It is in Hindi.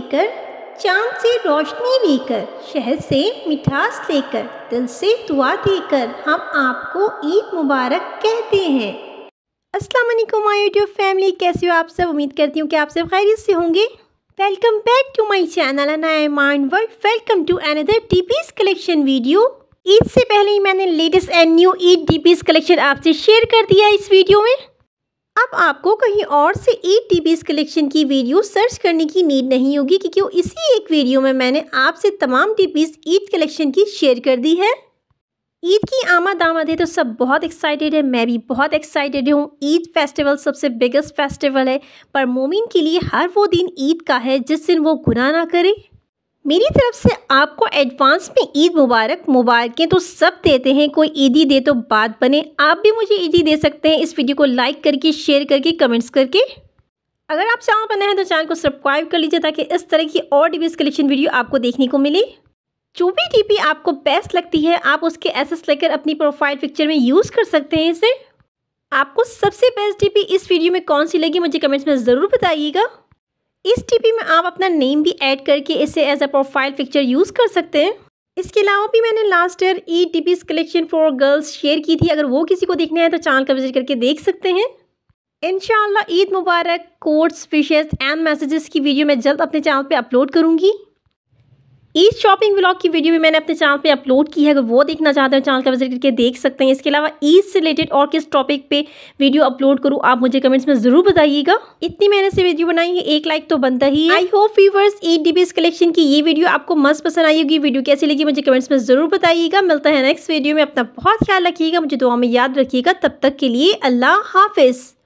लेकर चांद से रोशनी लेकर शहर से मिठास लेकर दिल से दुआ देकर हम आपको ईद मुबारक कहते हैं अस्सलाम वालेकुम माय यूट्यूब फैमिली कैसे हो आप सब उम्मीद करती हूँ कि आप सब खैरियत से होंगे welcome back to my channel अनाए मान world welcome to another DPs collection video Eid से पहले ही मैंने latest and new Eid DPs collection आपसे शेयर कर दिया इस वीडियो में अब आपको कहीं और से एट टी बी कलेक्शन की वीडियो सर्च करने की नीड नहीं होगी क्योंकि इसी एक वीडियो में मैंने आपसे तमाम टी ईद कलेक्शन की शेयर कर दी है ईद की आमद आमद है तो सब बहुत एक्साइटेड है मैं भी बहुत एक्साइटेड हूँ ईद फेस्टिवल सबसे बिगेस्ट फेस्टिवल है पर मोमिन के लिए हर वो दिन ईद का है जिस दिन वो गुना ना करे मेरी तरफ से आपको एडवांस में ईद मुबारक मुबारकें तो सब देते हैं कोई ईदी दे तो बात बने आप भी मुझे ईदी दे सकते हैं इस वीडियो को लाइक करके शेयर करके कमेंट्स करके अगर आप चैनल पर नए हैं तो चैनल को सब्सक्राइब कर लीजिए ताकि इस तरह की और डिवीज कलेक्शन वीडियो आपको देखने को मिले जो भी टीपी आपको बेस्ट लगती है आप उसके एसेस लेकर अपनी प्रोफाइल पिक्चर में यूज़ कर सकते हैं इसे आपको सबसे बेस्ट टीपी इस वीडियो में कौन सी लगी मुझे कमेंट्स में ज़रूर बताइएगा इस टीपी में आप अपना नेम भी ऐड करके इसे as a profile picture use कर सकते हैं इसके अलावा भी मैंने लास्ट ईयर ई पी कलेक्शन फॉर गर्ल्स शेयर की थी अगर वो किसी को देखना है तो चैनल का विजिट करके देख सकते हैं इनशाला ईद मुबारक कोर्ट्स फिशेज एंड मैसेजेस की वीडियो मैं जल्द अपने चैनल पे अपलोड करूँगी इस शॉपिंग ब्लॉग की वीडियो भी मैंने अपने चैनल पे अपलोड की है अगर वो देखना चाहते हो चैनल का विजिट करके देख सकते हैं इसके अलावा ईद से रिलेटेड और किस टॉपिक पे वीडियो अपलोड करूँ आप मुझे कमेंट्स में ज़रूर बताइएगा इतनी मेहनत से वीडियो बनाई है एक लाइक तो बनता ही आई होप फीवर्स ईद डीबीएस कलेक्शन की ये वीडियो आपको मस्त पसंद आई होगी वीडियो कैसी लगी मुझे कमेंट्स में ज़रूर बताइएगा मिलता है नेक्स्ट वीडियो में अपना बहुत ख्याल रखिएगा मुझे दुआ में याद रखिएगा तब तक के लिए अल्लाह हाफिज़